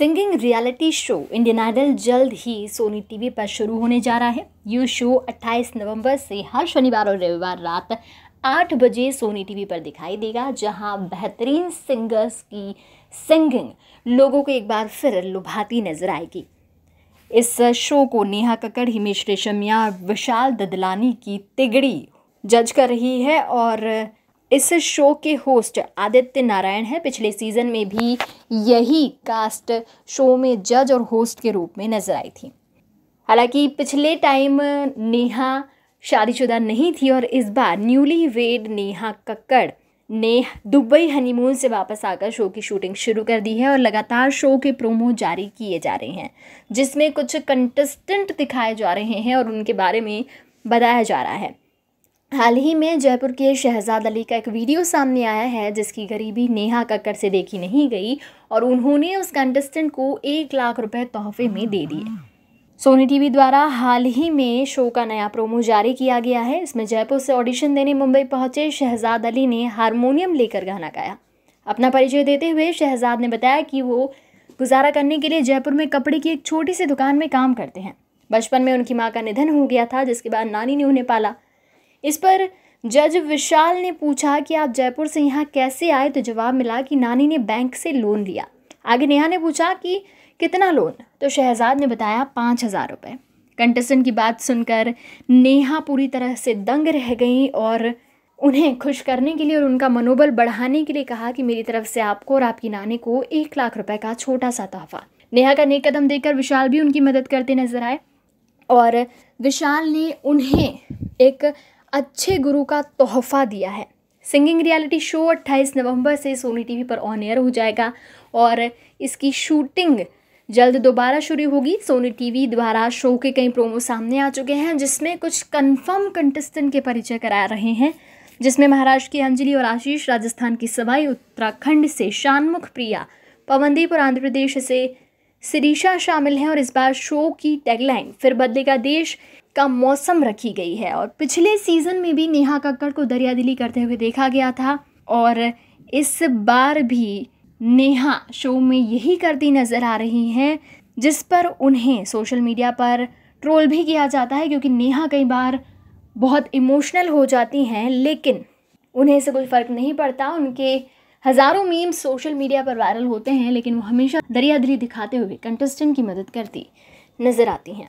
singing reality show Indian idol जल्द ही Soni TV पर शुरू होने जा रहा है ये शो 28 नवंबर से हर शनिवार और रविवार रात 8 बजे सोनी टीवी पर दिखाई देगा जहां बेहतरीन सिंगर्स की सिंगिंग लोगों को एक बार फिर लुभाती नजर आएगी इस शो को नेहा कक्कड़ हिमेश रेशमिया विशाल ददलानी की तिगड़ी जज कर रही है और इस शो के होस्ट आदित्य नारायण हैं पिछले सीज़न में भी यही कास्ट शो में जज और होस्ट के रूप में नजर आई थी हालांकि पिछले टाइम नेहा शादीशुदा नहीं थी और इस बार न्यूली वेड नेहा कक्कड़ ने दुबई हनीमून से वापस आकर शो की शूटिंग शुरू कर दी है और लगातार शो के प्रोमो जारी किए जा रहे हैं जिसमें कुछ कंटेस्टेंट दिखाए जा रहे हैं और उनके बारे में बताया जा रहा है हाल ही में जयपुर के शहजाद अली का एक वीडियो सामने आया है जिसकी गरीबी नेहा कक्कर से देखी नहीं गई और उन्होंने उस कंटेस्टेंट को एक लाख रुपए तोहफे में दे दिए सोनी टीवी द्वारा हाल ही में शो का नया प्रोमो जारी किया गया है इसमें जयपुर से ऑडिशन देने मुंबई पहुंचे शहजाद अली ने हारमोनियम लेकर गाना गाया अपना परिचय देते हुए शहजाद ने बताया कि वो गुजारा करने के लिए जयपुर में कपड़े की एक छोटी सी दुकान में काम करते हैं बचपन में उनकी माँ का निधन हो गया था जिसके बाद नानी ने उन्हें पाला इस पर जज विशाल ने पूछा कि आप जयपुर से यहाँ कैसे आए तो जवाब मिला कि नानी ने बैंक से लोन लिया आगे नेहा ने पूछा कि कितना लोन तो शहजाद ने बताया पाँच हज़ार रुपये कंटेस्टेंट की बात सुनकर नेहा पूरी तरह से दंग रह गई और उन्हें खुश करने के लिए और उनका मनोबल बढ़ाने के लिए कहा कि मेरी तरफ से आपको और आपकी नानी को एक लाख रुपए का छोटा सा तोहफा नेहा का नेक कदम देखकर विशाल भी उनकी मदद करते नजर आए और विशाल ने उन्हें एक अच्छे गुरु का तोहफा दिया है सिंगिंग रियलिटी शो 28 नवंबर से सोनी टीवी पर ऑन एयर हो जाएगा और इसकी शूटिंग जल्द दोबारा शुरू होगी सोनी टीवी द्वारा शो के कई प्रोमो सामने आ चुके हैं जिसमें कुछ कंफर्म कंटेस्टेंट के परिचय करा रहे हैं जिसमें महाराष्ट्र की अंजलि और आशीष राजस्थान की सवाई उत्तराखंड से शानमुख प्रिया पवनदीप और आंध्र प्रदेश से सिरीशा शामिल हैं और इस बार शो की टैगलाइन फिर बदलेगा देश का मौसम रखी गई है और पिछले सीज़न में भी नेहा कक्कड़ को दरिया दिली करते हुए देखा गया था और इस बार भी नेहा शो में यही करती नज़र आ रही हैं जिस पर उन्हें सोशल मीडिया पर ट्रोल भी किया जाता है क्योंकि नेहा कई बार बहुत इमोशनल हो जाती हैं लेकिन उन्हें इससे कोई फ़र्क नहीं पड़ता उनके हज़ारों मीम्स सोशल मीडिया पर वायरल होते हैं लेकिन वो हमेशा दरियादरी दिखाते हुए कंटेस्टेंट की मदद करती नज़र आती हैं